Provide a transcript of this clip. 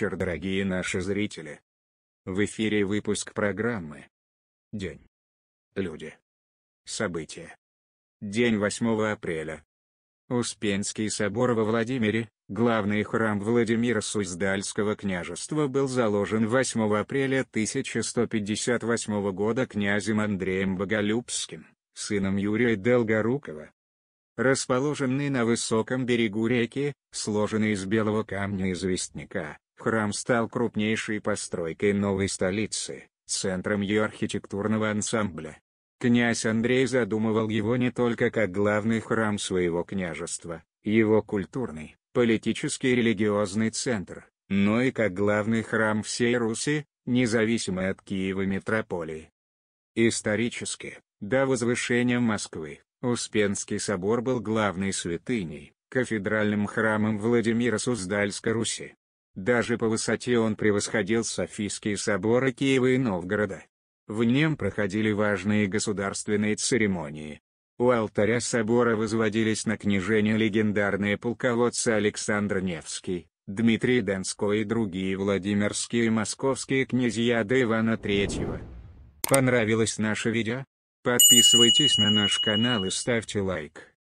вечер, дорогие наши зрители. В эфире выпуск программы День. Люди. События. День 8 апреля. Успенский собор во Владимире, главный храм Владимира Суздальского княжества был заложен 8 апреля 1158 года князем Андреем Боголюбским, сыном Юрия Долгорукова расположенный на высоком берегу реки, сложенный из белого камня известняка, храм стал крупнейшей постройкой новой столицы, центром ее архитектурного ансамбля. Князь Андрей задумывал его не только как главный храм своего княжества, его культурный, политический и религиозный центр, но и как главный храм всей Руси, независимо от Киева метрополии. Исторически, до возвышения Москвы, Успенский собор был главной святыней, кафедральным храмом Владимира Суздальска Руси, даже по высоте он превосходил Софийские соборы Киева и Новгорода. В нем проходили важные государственные церемонии. У алтаря собора возводились на княжение легендарные полководцы Александр Невский, Дмитрий Донской и другие владимирские и московские князья до Ивана III. Понравилось наше видео? Подписывайтесь на наш канал и ставьте лайк.